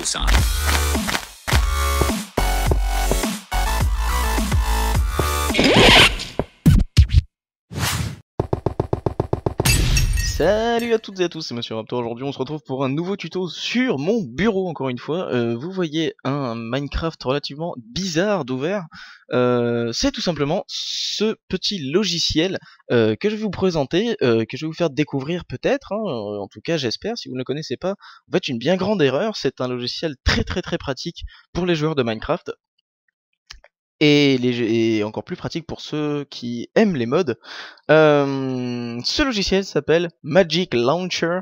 Busan. Salut à toutes et à tous, c'est Monsieur Raptor. Aujourd'hui, on se retrouve pour un nouveau tuto sur mon bureau, encore une fois. Euh, vous voyez un Minecraft relativement bizarre d'ouvert. Euh, c'est tout simplement ce petit logiciel euh, que je vais vous présenter, que je vais vous faire découvrir peut-être. Hein. en tout cas, j'espère. Si vous ne le connaissez pas, en fait, une bien grande erreur. C'est un logiciel très très très pratique pour les joueurs de Minecraft et, encore plus pratique pour ceux qui aiment les modes. Euh, ce logiciel s'appelle Magic Launcher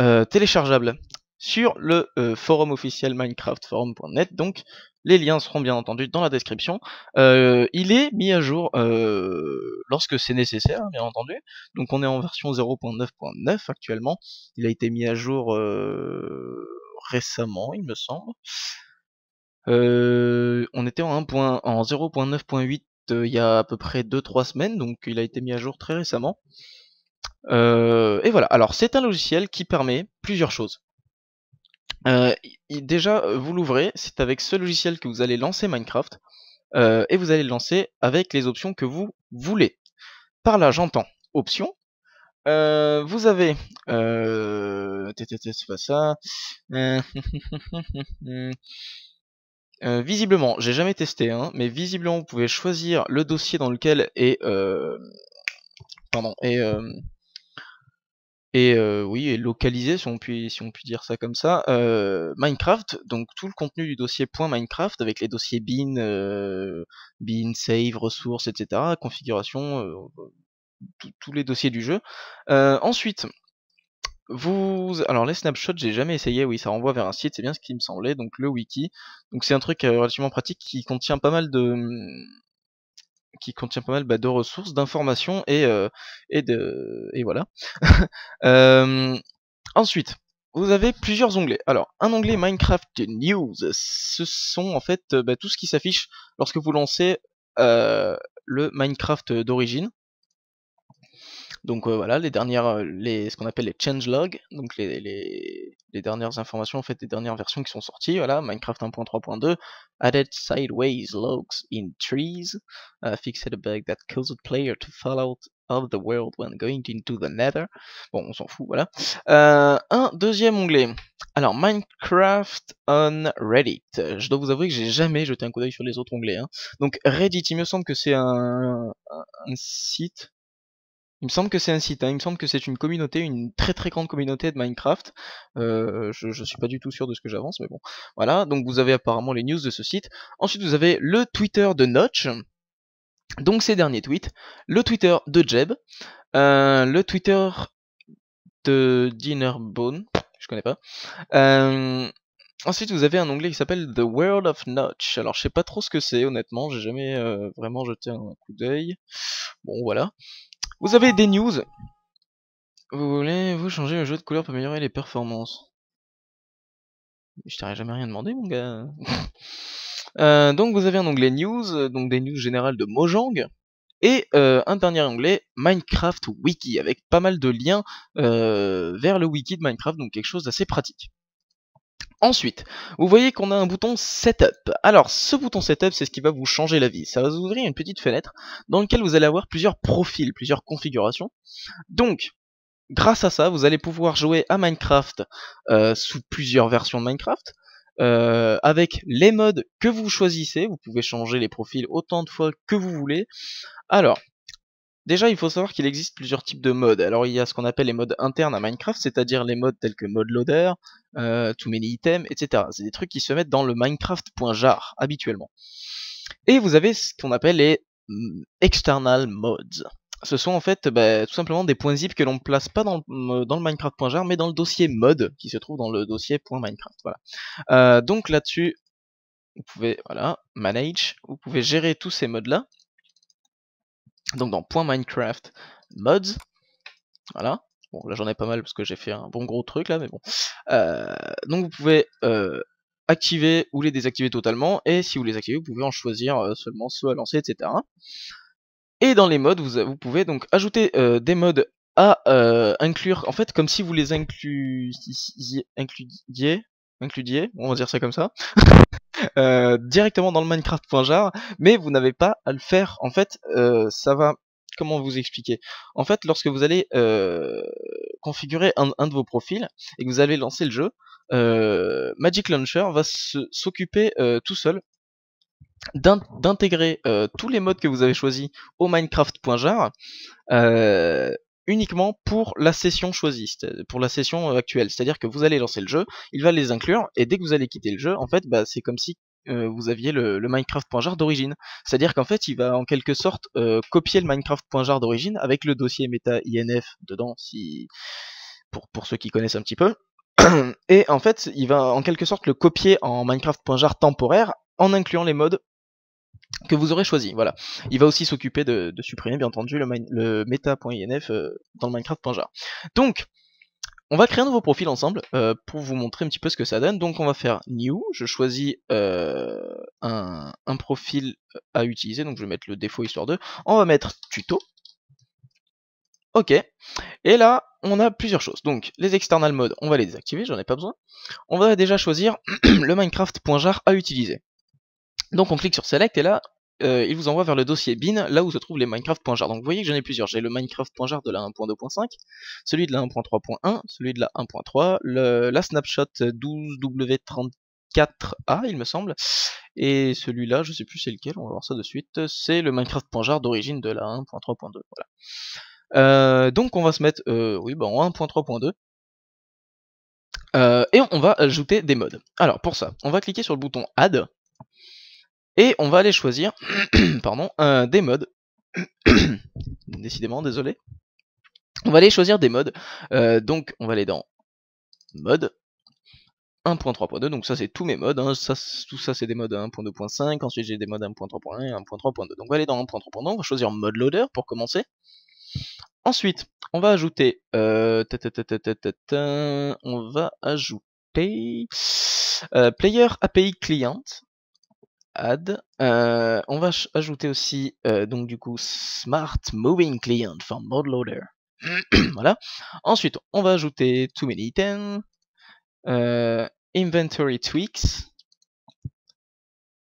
euh, téléchargeable sur le euh, forum officiel minecraftforum.net. Donc les liens seront bien entendu dans la description. il est mis à jour lorsque c'est nécessaire, hein, bien entendu. Donc on est en version 0.9.9 actuellement. Il a été mis à jour récemment, il me semble on était en 0.9.8 euh, il y a à peu près 2-3 semaines, donc il a été mis à jour très récemment. Euh, et voilà, alors c'est un logiciel qui permet plusieurs choses. Euh, déjà, vous l'ouvrez, c'est avec ce logiciel que vous allez lancer Minecraft, et vous allez le lancer avec les options que vous voulez. Par là, j'entends options. vous avez c'est pas ça Euh, visiblement, j'ai jamais testé, hein, mais visiblement vous pouvez choisir le dossier dans lequel est, euh, pardon, et euh, oui, et localisé, si on peut si on peut dire ça comme ça, Minecraft. Donc tout le contenu du dossier .minecraft avec les dossiers bin, bin, save, ressources, etc., configuration, tous les dossiers du jeu. ensuite, vous, alors les snapshots, j'ai jamais essayé. Oui, ça renvoie vers un site, c'est bien ce qui me semblait. Donc le wiki. Donc c'est un truc euh, relativement pratique qui contient pas mal de, mm, qui contient pas mal bah, de ressources, d'informations et euh, et de et voilà. Euh, ensuite, vous avez plusieurs onglets. Alors, un onglet Minecraft News, ce sont en fait bah, tout ce qui s'affiche lorsque vous lancez le Minecraft d'origine. Donc voilà, les dernières, euh, les, ce qu'on appelle les changelogs, donc les, dernières informations, en fait, les dernières versions qui sont sorties, voilà, Minecraft 1.3.2, added sideways logs in trees, euh, fixed a bug that caused player to fall out of the world when going into the nether. Bon, on s'en fout, voilà. Euh, un deuxième onglet. Alors, Minecraft on Reddit. Je dois vous avouer que j'ai jamais jeté un coup d'œil sur les autres onglets. Hein. Donc, Reddit, il me semble que c'est un, un, site il me semble que c'est un site, hein. il me semble que c'est une communauté, une très très grande communauté de Minecraft. Euh, je, ne suis pas du tout sûr de ce que j'avance, mais bon. Voilà, donc vous avez apparemment les news de ce site. Ensuite, vous avez le Twitter de Notch. Donc ces derniers tweets, le Twitter de Jeb, euh, le Twitter de Dinnerbone, je connais pas. Euh, ensuite, vous avez un onglet qui s'appelle The World of Notch. Alors, je sais pas trop ce que c'est, honnêtement, j'ai jamais vraiment jeté un coup d'œil. Bon, voilà. Vous avez des news Vous voulez vous changer le jeu de couleur pour améliorer les performances Je t'aurais jamais rien demandé, mon gars. Euh, donc vous avez un onglet news, donc des news générales de Mojang. Et euh, un dernier onglet, Minecraft Wiki, avec pas mal de liens euh, vers le wiki de Minecraft, donc quelque chose d'assez pratique. Ensuite, vous voyez qu'on a un bouton Setup. Alors, ce bouton Setup, c'est ce qui va vous changer la vie. Ça va vous ouvrir une petite fenêtre dans laquelle vous allez avoir plusieurs profils, plusieurs configurations. Donc, grâce à ça, vous allez pouvoir jouer à Minecraft euh, sous plusieurs versions de Minecraft. Euh, avec les modes que vous choisissez, vous pouvez changer les profils autant de fois que vous voulez. Alors, Déjà, il faut savoir qu'il existe plusieurs types de modes. Alors, il y a ce qu'on appelle les modes internes à Minecraft, c'est-à-dire les modes tels que mode loader, euh, too many items, etc. C'est des trucs qui se mettent dans le Minecraft.jar habituellement. Et vous avez ce qu'on appelle les mm, external modes. Ce sont en fait bah, tout simplement des points zip que l'on ne place pas euh, dans le, Minecraft.jar, mais dans le dossier mode qui se trouve dans le dossier .minecraft. Voilà. Euh, donc là-dessus, vous pouvez voilà, manage, vous pouvez gérer tous ces modes là donc dans .minecraft mods, voilà. Bon là j'en ai pas mal parce que j'ai fait un bon gros truc là, mais bon. Euh, donc vous pouvez euh, activer ou les désactiver totalement, et si vous les activez, vous pouvez en choisir euh, seulement ceux à lancer, etc. Et dans les modes, vous, pouvez donc ajouter des modes à inclure, en fait comme si vous les incluiez, on va dire ça comme ça. Euh, directement dans le Minecraft.jar, mais vous n'avez pas à le faire. En fait, euh, ça va. Comment vous expliquer En fait, lorsque vous allez euh, configurer un, de vos profils et que vous allez lancer le jeu, Magic Launcher va s'occuper tout seul d'intégrer tous les modes que vous avez choisis au Minecraft.jar uniquement pour la session choisie, pour la session euh, actuelle. C'est-à-dire que vous allez lancer le jeu, il va les inclure, et dès que vous allez quitter le jeu, en fait, bah, c'est comme si euh, vous aviez le, Minecraft.jar d'origine. C'est-à-dire qu'en fait, il va en quelque sorte euh, copier le Minecraft.jar d'origine avec le dossier meta INF dedans, si pour, pour ceux qui connaissent un petit peu. Et en fait, il va en quelque sorte le copier en Minecraft.jar temporaire en incluant les modes que vous aurez choisi. Voilà. Il va aussi s'occuper de, supprimer, bien entendu, le, meta.inf euh, dans le Minecraft.jar. Donc, on va créer un nouveau profil ensemble euh, pour vous montrer un petit peu ce que ça donne. Donc on va faire new, je choisis euh, un, profil à utiliser, donc je vais mettre le défaut histoire 2. On va mettre tuto. Ok. Et là, on a plusieurs choses. Donc les external modes, on va les désactiver, j'en ai pas besoin. On va déjà choisir le Minecraft.jar à utiliser. Donc on clique sur Select et là euh, il vous envoie vers le dossier bin, là où se trouvent les Minecraft.jar. Donc vous voyez que j'en ai plusieurs. J'ai le Minecraft.jar de la 1.2.5, celui de la 1.3.1, celui de la 1.3, la snapshot 12W34A, il me semble, et celui-là, je sais plus c'est lequel, on va voir ça de suite, c'est le Minecraft.jar d'origine de la 1.3.2. Voilà. Euh, donc on va se mettre en euh, 1.3.2. et on va ajouter des modes. Alors pour ça, on va cliquer sur le bouton Add. Et on va aller choisir pardon, euh, des modes. Décidément, désolé. On va aller choisir des modes. Euh, donc on va aller dans mode. 1.3.2, donc ça c'est tous mes modes, hein. tout ça c'est des modes 1.2.5, ensuite j'ai des modes 1.3.1 et 1.3.2. Donc on va aller dans 1.3.2, on va choisir mode loader pour commencer. Ensuite, on va ajouter, euh, on va ajouter player API client, add. Euh, on va ajouter aussi, euh, donc du coup, Smart Moving Client for Mode Loader. voilà. Ensuite, on va ajouter Too Many Items, euh, Inventory Tweaks.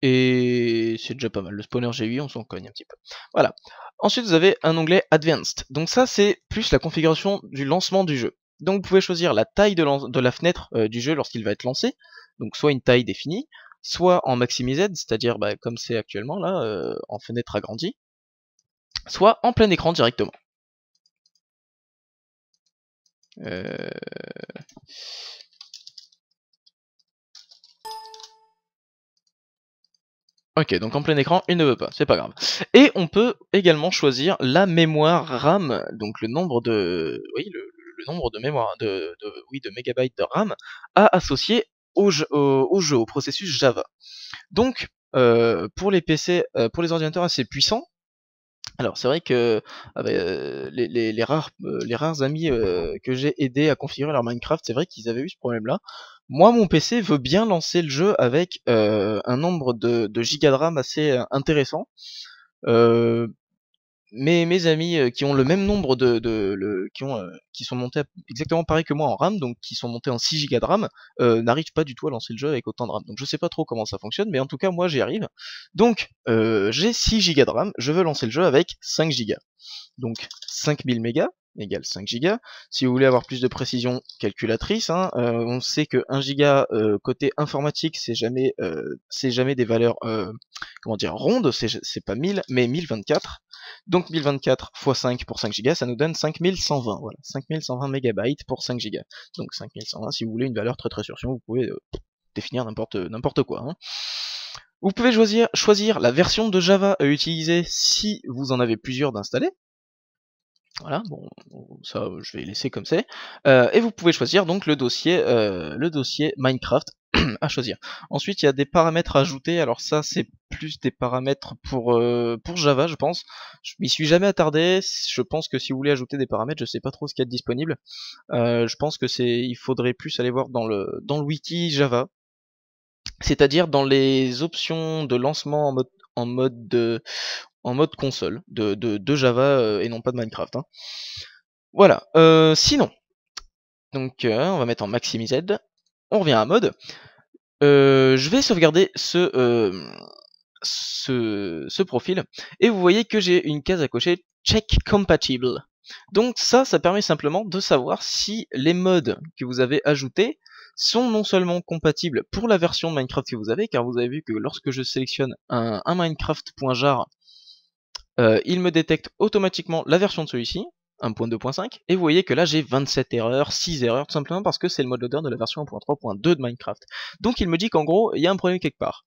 Et c'est déjà pas mal. Le spawner G8, on s'en cogne un petit peu. Voilà. Ensuite, vous avez un onglet Advanced. Donc ça, c'est plus la configuration du lancement du jeu. Donc vous pouvez choisir la taille de, de la fenêtre du jeu lorsqu'il va être lancé, donc soit une taille définie, soit en Z, c'est-à-dire bah, comme c'est actuellement là, euh, en fenêtre agrandie, soit en plein écran directement. Euh. Ok, donc en plein écran, il ne veut pas, c'est pas grave. Et on peut également choisir la mémoire RAM, donc le nombre de, oui, le, nombre de mémoire, de, de, oui, de de RAM à associer au, jeu, au processus Java. Donc, euh, pour les PC, euh, pour les ordinateurs assez puissants, alors c'est vrai que ah ben, euh, les, rares, les rares amis que j'ai aidé à configurer leur Minecraft, c'est vrai qu'ils avaient eu ce problème-là. Moi, mon PC veut bien lancer le jeu avec un nombre de, de de RAM assez intéressant. Mais mes amis euh, qui ont le même nombre de, qui ont euh, qui sont montés exactement pareil que moi en RAM, donc qui sont montés en 6 Go de RAM, euh, n'arrivent pas du tout à lancer le jeu avec autant de RAM. Donc je sais pas trop comment ça fonctionne, mais en tout cas moi j'y arrive. Donc j'ai 6 Go de RAM, je veux lancer le jeu avec 5 Go. Donc 5000 mégas égale 5 Go. Si vous voulez avoir plus de précision, calculatrice. Hein, on sait que 1 Go côté informatique, c'est jamais c'est jamais des valeurs comment dire rondes, c'est pas 1000 mais 1024. Donc 1024 x 5 pour 5 Go, ça nous donne 5120, voilà, 5120 MB pour 5 Go. Donc 5120, si vous voulez une valeur très très sûre, vous pouvez euh, définir n'importe euh, quoi. Hein. Vous pouvez choisir, choisir, la version de Java à utiliser si vous en avez plusieurs d'installer. Voilà, bon, ça euh, je vais laisser comme c'est. Euh, et vous pouvez choisir donc le dossier, euh, le dossier Minecraft à choisir. Ensuite, il y a des paramètres à ajouter, Alors ça, c'est plus des paramètres pour, pour Java, je pense. Je m'y suis jamais attardé. Je pense que si vous voulez ajouter des paramètres, je sais pas trop ce qu'il y a de disponible. je pense que c'est, il faudrait plus aller voir dans le dans le wiki Java. C'est-à-dire dans les options de lancement en mode en mode de, en mode console, de, Java euh, et non pas de Minecraft. Hein. Voilà, euh, sinon, donc euh, on va mettre en maximized on revient à mode. je vais sauvegarder ce, ce, profil, et vous voyez que j'ai une case à cocher check compatible. Donc ça, ça permet simplement de savoir si les modes que vous avez ajoutés sont non seulement compatibles pour la version Minecraft que vous avez, car vous avez vu que lorsque je sélectionne un, un Minecraft.jar euh, il me détecte automatiquement la version de celui-ci, 1.2.5, et vous voyez que là j'ai 27 erreurs, 6 erreurs, tout simplement parce que c'est le mode loader de la version 1.3.2 de Minecraft. Donc il me dit qu'en gros, il y a un problème quelque part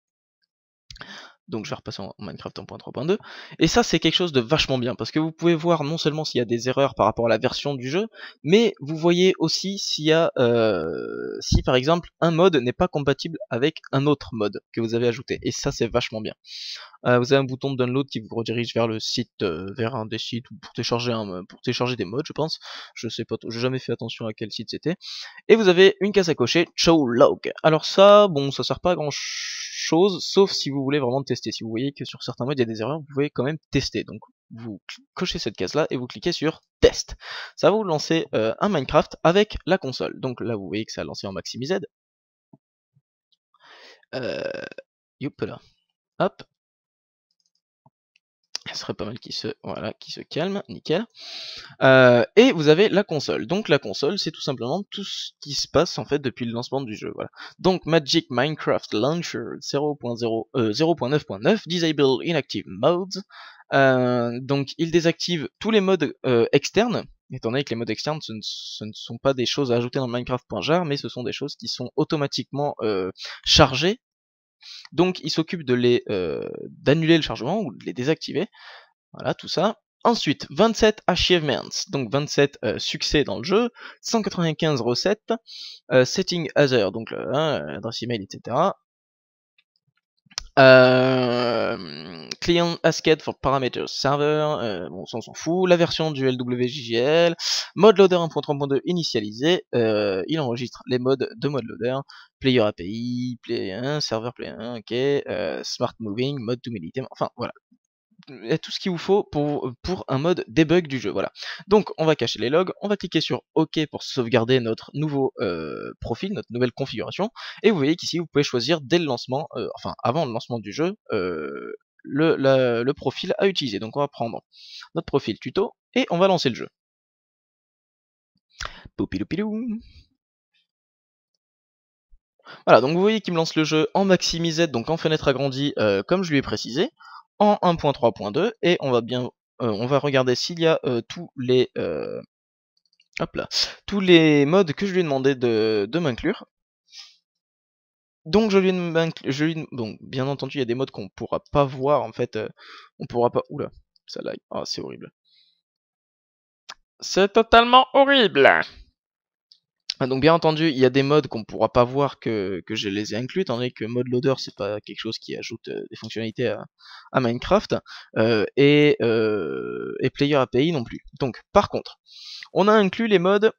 donc je vais repasser en Minecraft 1.3.2, et ça c'est quelque chose de vachement bien, parce que vous pouvez voir non seulement s'il y a des erreurs par rapport à la version du jeu, mais vous voyez aussi s'il y a, euh, si par exemple un mode n'est pas compatible avec un autre mode que vous avez ajouté, et ça c'est vachement bien. Euh, vous avez un bouton de download qui vous redirige vers le site, euh, vers un des sites, pour télécharger, un, pour télécharger des modes je pense, je sais pas, j'ai jamais fait attention à quel site c'était, et vous avez une case à cocher, Show Log. Alors ça, bon, ça sert pas grand chose sauf si vous voulez vraiment tester. Si vous voyez que sur certains modes il y a des erreurs, vous pouvez quand même tester. Donc vous cochez cette case là et vous cliquez sur test. Ça va vous lancer euh, un Minecraft avec la console. Donc là vous voyez que ça a lancé en maximized. Euh, là. Hop. Ce serait pas mal qu'il se, voilà, se calme, nickel. Euh, et vous avez la console. Donc la console, c'est tout simplement tout ce qui se passe en fait depuis le lancement du jeu. Voilà. Donc Magic Minecraft Launcher 0.9.9 euh, Disable Inactive Modes. Euh, donc il désactive tous les modes externes étant donné que les modes externes, ce ne, sont pas des choses à ajouter dans Minecraft.jar, mais ce sont des choses qui sont automatiquement chargées donc il s'occupe de les euh, d'annuler le chargement ou de les désactiver. Voilà, tout ça. Ensuite, 27 achievements, donc 27 euh, succès dans le jeu, 195 recettes, euh, setting other, donc l'adresse hein, email, etc. Euh, client asked for parameters server, euh, bon on s'en fout, la version du LWJGL, mode loader 1.3.2 initialisé, euh, il enregistre les modes de mode loader, player API, player 1, serveur player 1, ok, smart moving, mode to militaire, enfin voilà, tout ce qu'il vous faut pour, pour un mode debug du jeu. Voilà. Donc on va cacher les logs, on va cliquer sur OK pour sauvegarder notre nouveau euh, profil, notre nouvelle configuration. Et vous voyez qu'ici vous pouvez choisir dès le lancement, euh, enfin avant le lancement du jeu, euh, le, profil à utiliser. Donc on va prendre notre profil tuto et on va lancer le jeu. Poupiloupilou voilà, donc vous voyez qu'il me lance le jeu en maximisé donc en fenêtre agrandie, comme je lui ai précisé en 1.3.2 et on va bien euh, on va regarder s'il y a euh, tous les euh, hop tous les modes que je lui ai demandé de, de m'inclure. Donc je lui, ai, je bon, bien entendu, il y a des modes qu'on pourra pas voir en fait, on pourra pas, oula, ça lag, ah c'est horrible. C'est totalement horrible. Ah, donc bien entendu, il y a des modes qu'on ne pourra pas voir que, je les ai inclus, tandis que mode loader c'est pas quelque chose qui ajoute euh, des fonctionnalités à, Minecraft, euh, euh, et, Player API non plus. Donc par contre, on a inclus les modes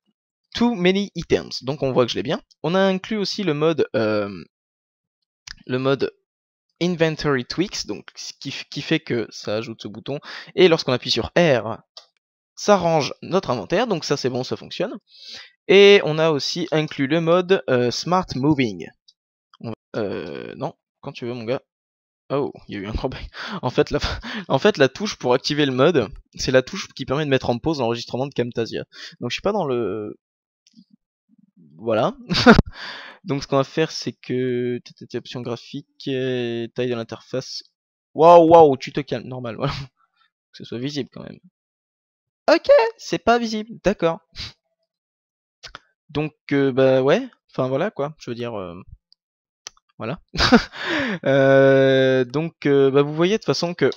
Too Many Items, donc on voit que je l'ai bien. On a inclus aussi le mode le mode Inventory Tweaks, donc ce qui, qui fait que ça ajoute ce bouton, et lorsqu'on appuie sur R ça range notre inventaire, donc ça c'est bon, ça fonctionne. Et on a aussi inclus le mode euh, Smart Moving. Euh, non, quand tu veux mon gars. Oh, il y a eu un problème. En fait, la, en fait, la touche pour activer le mode, c'est la touche qui permet de mettre en pause l'enregistrement de Camtasia. Donc je suis pas dans le... Voilà. Donc ce qu'on va faire, c'est que... Option graphique, taille de l'interface. Waouh, waouh, tu te calmes, normal, voilà. Que ce soit visible quand même. Ok, c'est pas visible, d'accord. Donc, euh, bah ouais, enfin voilà quoi, je veux dire, euh, voilà. Euh, donc, bah vous voyez de toute façon que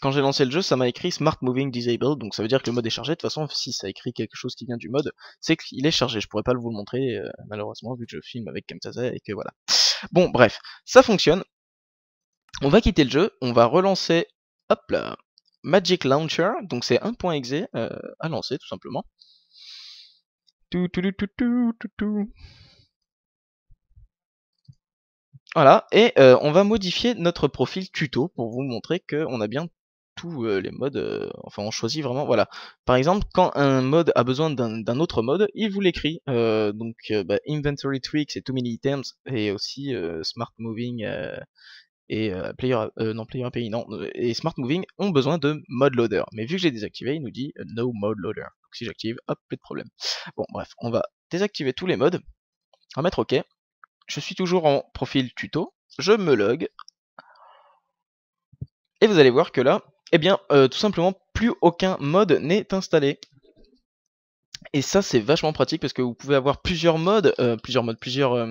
quand j'ai lancé le jeu, ça m'a écrit Smart Moving Disabled, donc ça veut dire que le mode est chargé. De toute façon, si ça écrit quelque chose qui vient du mode, c'est qu'il est chargé. Je pourrais pas vous le montrer, malheureusement, vu que je filme avec Camtasia et que voilà. Bon, bref, ça fonctionne. On va quitter le jeu, on va relancer, hop là, Magic Launcher, donc c'est un point exe euh, à lancer tout simplement. voilà, et euh, on va modifier notre profil tuto pour vous montrer qu'on a bien tous euh, les modes, enfin on choisit vraiment, voilà. Par exemple, quand un mode a besoin d'un autre mode, il vous l'écrit. donc bah, Inventory tweaks et Too Many Items, et aussi Smart Moving et euh, Player, euh, non, Player API, non, euh, et Smart Moving ont besoin de mode loader. Mais vu que j'ai désactivé, il nous dit no mode loader. Donc si j'active, hop, plus de problème. Bon, bref, on va désactiver tous les modes, on mettre OK. Je suis toujours en profil tuto, je me log, et vous allez voir que là, eh bien, tout simplement, plus aucun mode n'est installé. Et ça, c'est vachement pratique parce que vous pouvez avoir plusieurs modes, plusieurs modes, plusieurs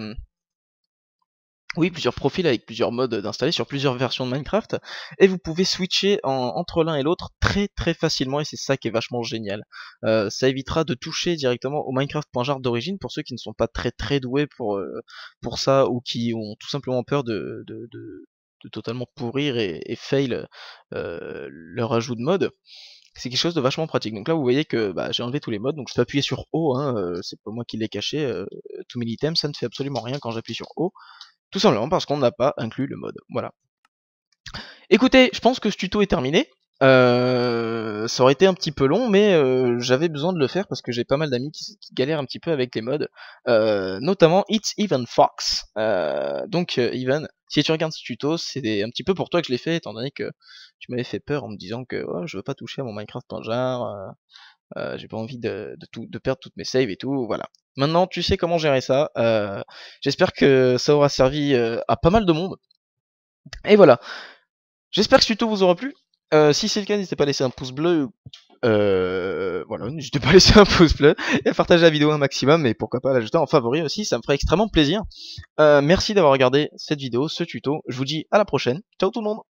oui, plusieurs profils avec plusieurs modes d'installer sur plusieurs versions de Minecraft, et vous pouvez switcher entre l'un et l'autre très très facilement, et c'est ça qui est vachement génial. Euh, ça évitera de toucher directement au Minecraft.jar d'origine pour ceux qui ne sont pas très très doués pour, euh, pour ça, ou qui ont tout simplement peur de, de, totalement pourrir et, fail euh, leur ajout de mode c'est quelque chose de vachement pratique. Donc là, vous voyez que bah, j'ai enlevé tous les modes, donc je peux appuyer sur O, hein, c'est pas moi qui l'ai caché, tous tout mes items, ça ne fait absolument rien quand j'appuie sur O. Tout simplement parce qu'on n'a pas inclus le mode. Voilà. Écoutez, je pense que ce tuto est terminé. Euh, ça aurait été un petit peu long, mais euh, j'avais besoin de le faire parce que j'ai pas mal d'amis qui, galèrent un petit peu avec les modes, euh, notamment It's Even Fox. donc, Even, si tu regardes ce tuto, c'est un petit peu pour toi que je l'ai fait, étant donné que tu m'avais fait peur en me disant que je oh, je veux pas toucher à mon Minecraft en euh, j'ai pas envie de, perdre toutes mes saves et tout, voilà. Maintenant, tu sais comment gérer ça. Euh, j'espère que ça aura servi euh, à pas mal de monde. Et voilà. J'espère que ce tuto vous aura plu. si c'est le cas, n'hésitez pas à laisser un pouce bleu. voilà, n'hésitez pas à laisser un pouce bleu et à partager la vidéo un maximum. Et pourquoi pas l'ajouter en favori aussi, ça me ferait extrêmement plaisir. merci d'avoir regardé cette vidéo, ce tuto. Je vous dis à la prochaine. Ciao tout le monde